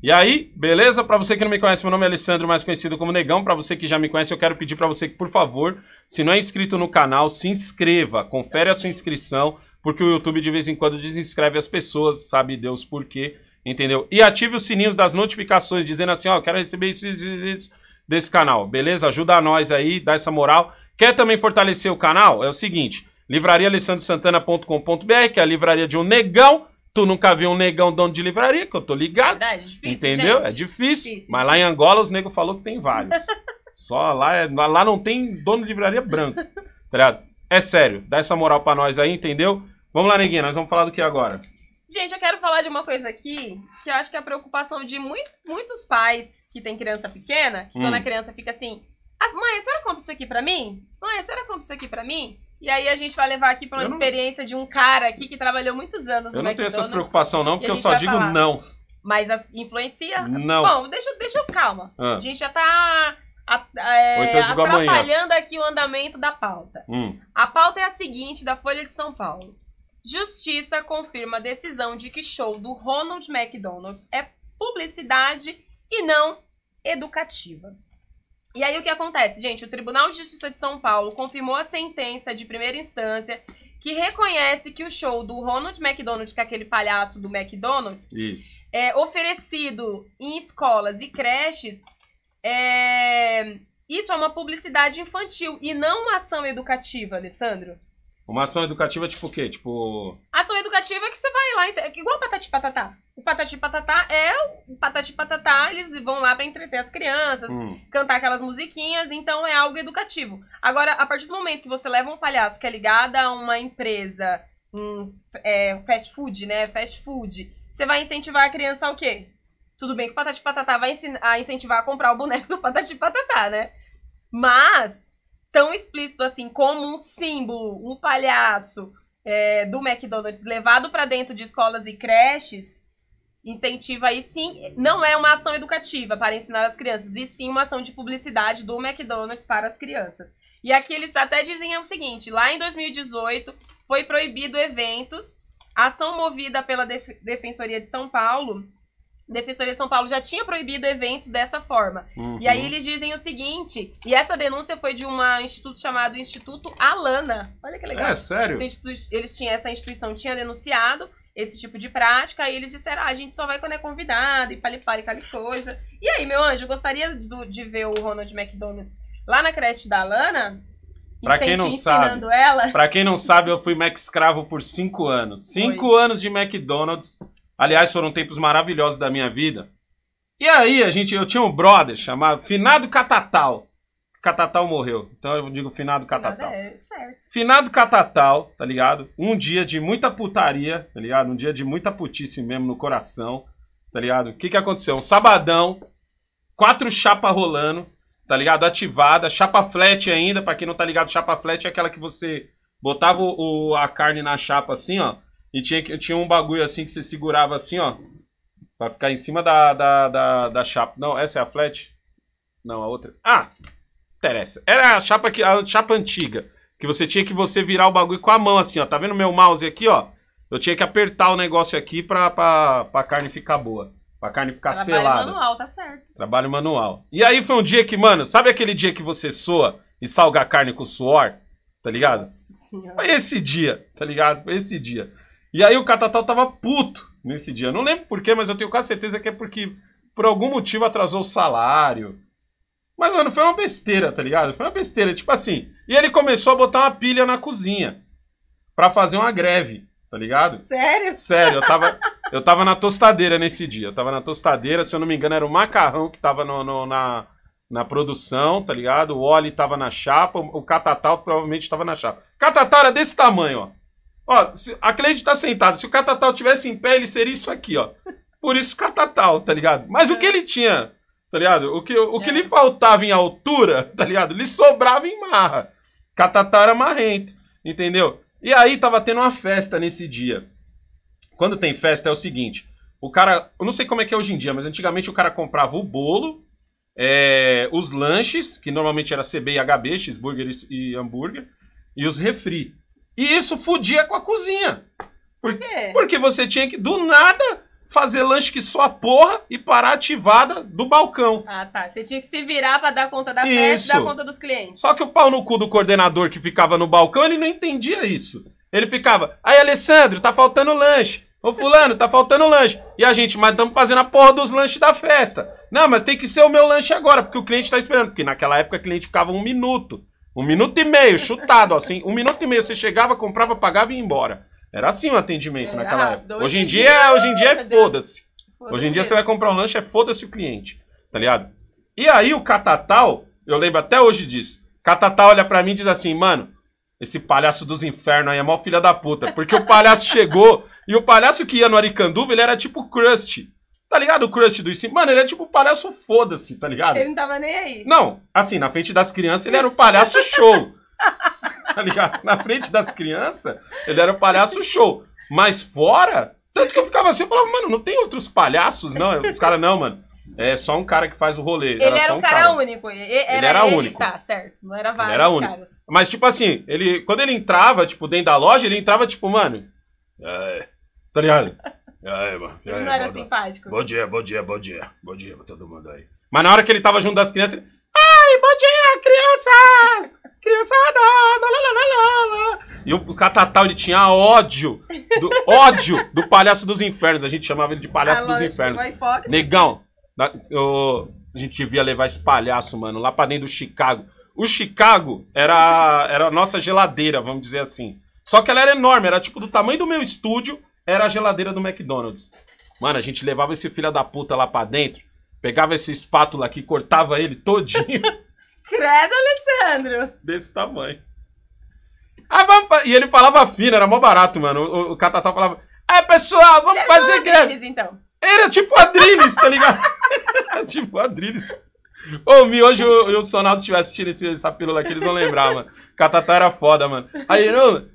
E aí, beleza? Para você que não me conhece, meu nome é Alessandro, mais conhecido como Negão. Para você que já me conhece, eu quero pedir para você que, por favor, se não é inscrito no canal, se inscreva, confere a sua inscrição, porque o YouTube de vez em quando desinscreve as pessoas, sabe Deus por quê, entendeu? E ative os sininhos das notificações, dizendo assim, ó, oh, quero receber isso, isso, isso desse canal, beleza? Ajuda a nós aí, dá essa moral. Quer também fortalecer o canal? É o seguinte, livrariaalessandrosantana.com.br, que é a livraria de um negão, Tu nunca viu um negão dono de livraria, que eu tô ligado. Verdade, é difícil, entendeu? Gente. É difícil, difícil. Mas lá em Angola os negros falou que tem vários. Só é, lá, lá não tem dono de livraria branco. Tá é sério, dá essa moral pra nós aí, entendeu? Vamos lá, neguinha, nós vamos falar do que agora? Gente, eu quero falar de uma coisa aqui que eu acho que é a preocupação de muito, muitos pais que têm criança pequena, que hum. quando a hum. criança fica assim, mãe, a senhora compra isso aqui pra mim? Mãe, a senhora compra isso aqui pra mim? E aí a gente vai levar aqui para não... experiência de um cara aqui que trabalhou muitos anos eu no Eu não tenho essas preocupações não, porque eu só digo falar. não. Mas as, influencia? Não. Bom, deixa, deixa eu calma. Ah. A gente já tá a, a, é, então atrapalhando amanhã. aqui o andamento da pauta. Hum. A pauta é a seguinte, da Folha de São Paulo. Justiça confirma a decisão de que show do Ronald McDonald's é publicidade e não educativa. E aí o que acontece, gente? O Tribunal de Justiça de São Paulo confirmou a sentença de primeira instância que reconhece que o show do Ronald McDonald, que é aquele palhaço do McDonald's, Isso. é oferecido em escolas e creches, é... isso é uma publicidade infantil e não uma ação educativa, Alessandro. Uma ação educativa tipo o quê? Tipo. Ação educativa é que você vai lá. E... É igual Patati Patatá. O Patati Patatá é o Patati Patatá, eles vão lá para entreter as crianças, hum. cantar aquelas musiquinhas, então é algo educativo. Agora, a partir do momento que você leva um palhaço que é ligado a uma empresa, um é, fast food, né? Fast food, você vai incentivar a criança o quê? Tudo bem que o Patati Patatá vai a incentivar a comprar o boneco do Patati Patatá, né? Mas tão explícito assim como um símbolo, um palhaço é, do McDonald's levado para dentro de escolas e creches incentiva aí sim, não é uma ação educativa para ensinar as crianças, e sim uma ação de publicidade do McDonald's para as crianças. E aqui eles até dizem o seguinte, lá em 2018 foi proibido eventos, ação movida pela Defensoria de São Paulo, Defensoria de São Paulo já tinha proibido eventos dessa forma. Uhum. E aí eles dizem o seguinte, e essa denúncia foi de um instituto chamado Instituto Alana. Olha que legal. É, sério? Eles tinham, essa instituição tinha denunciado esse tipo de prática, aí eles disseram, ah, a gente só vai quando é convidado, e palipar e cali coisa. E aí, meu anjo, gostaria do, de ver o Ronald McDonald's lá na creche da Alana, Pra quem não sabe, ela. pra quem não sabe, eu fui Mac escravo por cinco anos. Cinco anos de McDonald's Aliás, foram tempos maravilhosos da minha vida. E aí, a gente, eu tinha um brother chamado Finado Catatal. Catatal morreu. Então eu digo Finado Catatal. É Finado Catatal, tá ligado? Um dia de muita putaria, tá ligado? Um dia de muita putice mesmo no coração, tá ligado? O que que aconteceu? Um sabadão, quatro chapa rolando, tá ligado? Ativada, chapa flat ainda, para quem não tá ligado, chapa flat é aquela que você botava o, a carne na chapa assim, ó e tinha, tinha um bagulho assim que você segurava assim, ó. Pra ficar em cima da, da, da, da chapa. Não, essa é a flat? Não, a outra. Ah! Interessa. Era a chapa, que, a chapa antiga. Que você tinha que você virar o bagulho com a mão, assim, ó. Tá vendo meu mouse aqui, ó? Eu tinha que apertar o negócio aqui pra, pra, pra carne ficar boa. Pra carne ficar Trabalho selada. Trabalho manual, tá certo. Trabalho manual. E aí foi um dia que, mano, sabe aquele dia que você soa e salga a carne com suor? Tá ligado? Nossa Foi esse dia, tá ligado? Foi esse dia. E aí o Catatal tava puto nesse dia. Não lembro porquê, mas eu tenho quase certeza que é porque por algum motivo atrasou o salário. Mas, mano, foi uma besteira, tá ligado? Foi uma besteira. Tipo assim. E ele começou a botar uma pilha na cozinha para fazer uma greve, tá ligado? Sério? Sério, eu tava, eu tava na tostadeira nesse dia. Eu tava na tostadeira, se eu não me engano, era o macarrão que tava no, no, na, na produção, tá ligado? O óleo tava na chapa, o catatal provavelmente tava na chapa. Catatal era desse tamanho, ó. Ó, se, a Cleide tá sentada. Se o Catatal tivesse em pé, ele seria isso aqui, ó. Por isso Catatal, tá ligado? Mas é. o que ele tinha, tá ligado? O que, o que é. lhe faltava em altura, tá ligado? Lhe sobrava em marra. Catatal era marrento, entendeu? E aí tava tendo uma festa nesse dia. Quando tem festa é o seguinte, o cara, eu não sei como é que é hoje em dia, mas antigamente o cara comprava o bolo, é, os lanches, que normalmente era CB e HB, cheeseburger e hambúrguer, e os refri. E isso fudia com a cozinha. Por quê? Porque você tinha que, do nada, fazer lanche que só a porra e parar ativada do balcão. Ah, tá. Você tinha que se virar pra dar conta da festa e dar conta dos clientes. Só que o pau no cu do coordenador que ficava no balcão, ele não entendia isso. Ele ficava, aí Alessandro, tá faltando lanche. Ô fulano, tá faltando lanche. E a gente, mas estamos fazendo a porra dos lanches da festa. Não, mas tem que ser o meu lanche agora, porque o cliente tá esperando. Porque naquela época o cliente ficava um minuto. Um minuto e meio, chutado, assim. Um minuto e meio, você chegava, comprava, pagava e ia embora. Era assim o atendimento naquela época. Hoje, em dia, dia, hoje em dia é foda-se. Foda hoje em dia você vai comprar um lanche, é foda-se o cliente, tá ligado? E aí o Catatal, eu lembro até hoje disso. Catatal olha para mim e diz assim, mano, esse palhaço dos infernos aí é mó filha da puta. Porque o palhaço chegou e o palhaço que ia no Aricanduva, ele era tipo Krusty. Tá ligado? O crush do sim Mano, ele é tipo o palhaço foda-se, tá ligado? Ele não tava nem aí. Não, assim, na frente das crianças ele era o palhaço show. tá ligado? Na frente das crianças, ele era o palhaço show. Mas fora, tanto que eu ficava assim, eu falava, mano, não tem outros palhaços, não? Os caras, não, mano. É só um cara que faz o rolê. Ele era, era um cara, cara, único. Ele era, ele era ele, único. Tá, certo. Não era vários ele era único. caras. Mas, tipo assim, ele, quando ele entrava, tipo, dentro da loja, ele entrava, tipo, mano. É, tá ligado? E aí, mano? E aí, não era bom, simpático. Bom dia, bom dia, bom dia. Bom dia pra todo mundo aí. Mas na hora que ele tava junto das crianças. Ai, bom dia, crianças! Criançada! Lá, lá, lá, lá, E o Catatal, ele tinha ódio. Do, ódio do Palhaço dos Infernos. A gente chamava ele de Palhaço ah, dos Infernos. É Negão, a gente devia levar esse palhaço, mano, lá pra dentro do Chicago. O Chicago era, era a nossa geladeira, vamos dizer assim. Só que ela era enorme, era tipo do tamanho do meu estúdio era a geladeira do McDonald's. Mano, a gente levava esse filho da puta lá pra dentro, pegava essa espátula aqui, cortava ele todinho. Credo, Alessandro! Desse tamanho. Ah, e ele falava fino, era mó barato, mano. O, o falava, é pessoal, vamos era fazer greve. então. Era tipo Adriles, tá ligado? era tipo Adriles. Ô, Mi, hoje o Sonaldo estiver assistindo esse, essa pílula aqui, eles vão lembrar, mano. Catató era foda, mano. Aí, não,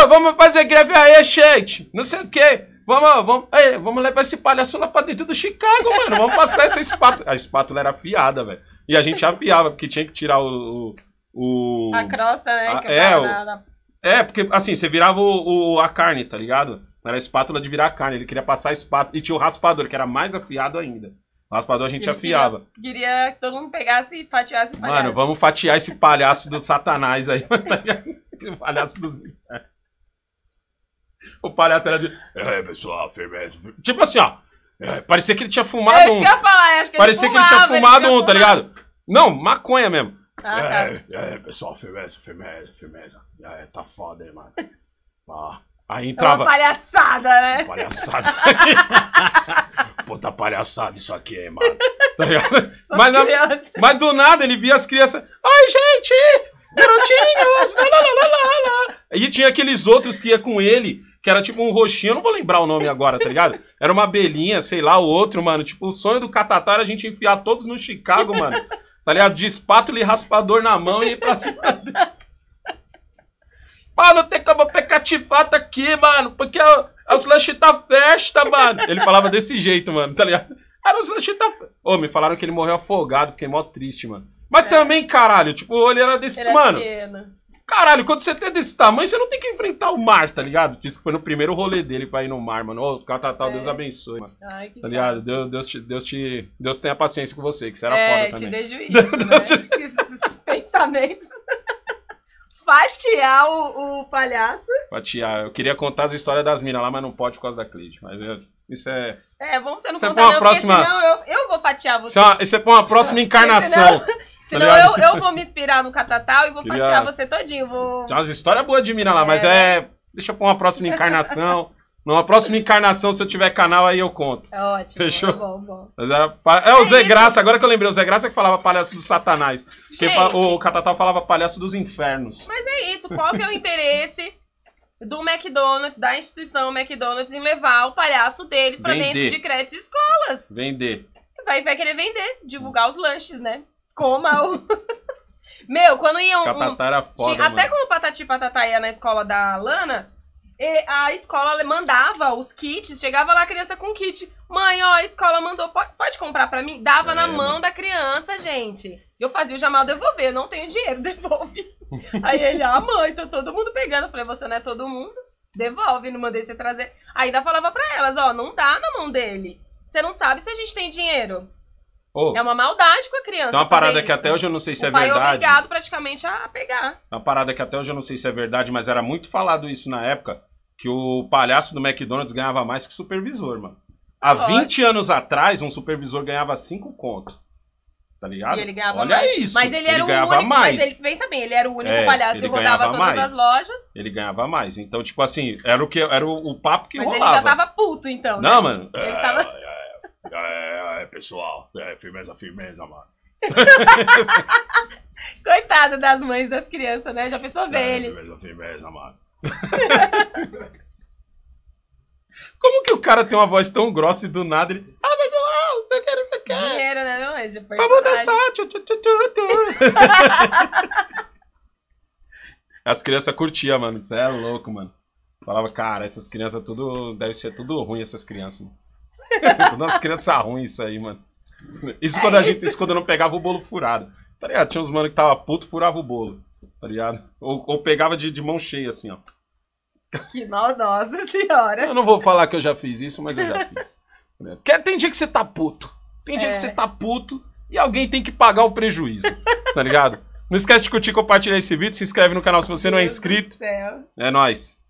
oh, vamos fazer greve aí, gente. Não sei o quê. Vamos, vamos, aí, vamos levar esse palhaço lá pra dentro do Chicago, mano. Vamos passar essa espátula. A espátula era afiada, velho. E a gente afiava, porque tinha que tirar o. o, o... a crosta, né? A, é, o... é, porque assim, você virava o, o, a carne, tá ligado? Era a espátula de virar a carne. Ele queria passar a espátula. E tinha o raspador, que era mais afiado ainda. O raspador a gente afiava. Queria, queria, que todo mundo pegasse e fatiasse o palhaço. Mano, vamos fatiar esse palhaço do satanás aí. Tá palhaço dos. O palhaço era de. É, pessoal, firmeza. Tipo assim, ó. É, parecia que ele tinha fumado é, um. Que eu ia falar, acho que parecia ele fumava, que ele tinha fumado ele um, fumar. tá ligado? Não, maconha mesmo. Ah, tá. é, tá. é, pessoal, firmeza, firmeza, firmeza. É, tá foda aí, mano. Ah, aí entrava. É uma palhaçada, né? Uma palhaçada. Puta palhaçada isso aqui, mano. Tá ligado? mas, na... mas do nada ele via as crianças. Ai, gente! Garotinhos! lá, lá, lá, lá, lá. E tinha aqueles outros que ia com ele que era tipo um roxinho, eu não vou lembrar o nome agora, tá ligado? Era uma abelhinha, sei lá, o outro, mano. Tipo, o sonho do Catatá era a gente enfiar todos no Chicago, mano. Tá ligado? De espátula e raspador na mão e ir pra cima dele. Mano, tem como pecativata aqui, mano, porque é o slush da tá festa, mano. Ele falava desse jeito, mano, tá ligado? Era o slush da festa. Ô, me falaram que ele morreu afogado, fiquei mó triste, mano. Mas é. também, caralho, tipo, ele era desse. Ele mano, pequeno. Caralho, quando você tem é desse tamanho, você não tem que enfrentar o mar, tá ligado? Diz que foi no primeiro rolê dele pra ir no mar, mano. Ô, oh, tal tá, tá, Deus abençoe, mano. Ai, que tá ligado? Deus, Deus, te, Deus, te, Deus tenha paciência com você, que você era é, foda também. É, te dê juízo, né? te... Esses pensamentos... Fatiar o, o, palhaço. Fatiar. Eu queria contar as histórias das minas lá, mas não pode por causa da Cleide. Mas eu... Isso é. É, vamos você não isso é contar, é não, próxima... senão eu, eu vou fatiar você. Isso é, uma, isso é pra uma próxima encarnação. Senão... Senão tá eu, eu vou me inspirar no catatal e vou Queria... fatiar você todinho. Vou... Tinha umas histórias boas de mina lá, mas é. é deixa pôr uma próxima encarnação. Numa próxima encarnação, se eu tiver canal, aí eu conto. É ótimo. Fechou? Bom, bom. Mas era É o é Zé isso. Graça, agora que eu lembrei, o Zé Graça que falava palhaço do satanás. O Catatal falava palhaço dos infernos. Mas é isso. Qual que é o interesse do McDonald's, da instituição McDonald's, em levar o palhaço deles para dentro de crédito de escolas? Vender. Vai, vai querer vender, divulgar os lanches, né? Coma o. Meu, quando iam. Catatá era é foda, tinha, Até quando o Patati Patatá ia na escola da Lana, a escola mandava os kits, chegava lá a criança com kit. Mãe, ó, a escola mandou, pode, pode comprar pra mim? Dava é, na mão da criança, gente. Eu fazia o Jamal devolver, não tenho dinheiro, devolve. Aí ele, ah, mãe, tô todo mundo pegando. Eu falei, você não é todo mundo? Devolve, não mandei você trazer. Aí ainda falava pra elas, ó, não dá na mão dele. Você não sabe se a gente tem dinheiro. Oh, é uma maldade com a criança. Tem uma parada que até hoje eu não sei se o é pai é verdade. É obrigado praticamente a pegar. Uma parada que até hoje eu não sei se é verdade, mas era muito falado isso na época que o palhaço do McDonald's ganhava mais que supervisor, mano. Há Lógico. 20 anos atrás, um supervisor ganhava 5 conto. Tá ligado? E ele ganhava Olha mais. isso. Mas ele, ele era ganhava o único, mais. Mas ele, pensa bem, ele era o único é, palhaço que rodava todas mais. as lojas. Ele ganhava mais. Então, tipo assim, era o que era o, o papo que mas rolava. Mas ele já tava puto então, Não, né? mano. Ele é, tava... É, é, é pessoal? É, firmeza, firmeza, mano. Coitado das mães das crianças, né? Já pensou ver é, ele. Firmeza, firmeza, mano. Como que o cara tem uma voz tão grossa e do nada ele. Ah, mas oh, você quer, você quer. Dinheiro, né? Não, é de Vamos dançar. Tchu, tchu, tchu, tchu. As crianças curtiam, mano. Isso é louco, mano. Falava, cara, essas crianças tudo. Deve ser tudo ruim, essas crianças. Mano. Tipo, nossa, criança ruim isso aí, mano. Isso quando é a gente, isso. isso quando eu não pegava o bolo furado. Tá ligado? Tinha uns mano que tava puto, furava o bolo. Tá ligado? Ou, ou pegava de, de mão cheia, assim, ó. Que maldosa senhora. Eu não vou falar que eu já fiz isso, mas eu já fiz. Porque tem dia que você tá puto. Tem dia é. que você tá puto e alguém tem que pagar o prejuízo. Tá ligado? Não esquece de curtir, compartilhar esse vídeo, se inscreve no canal se você Deus não é inscrito. É nóis.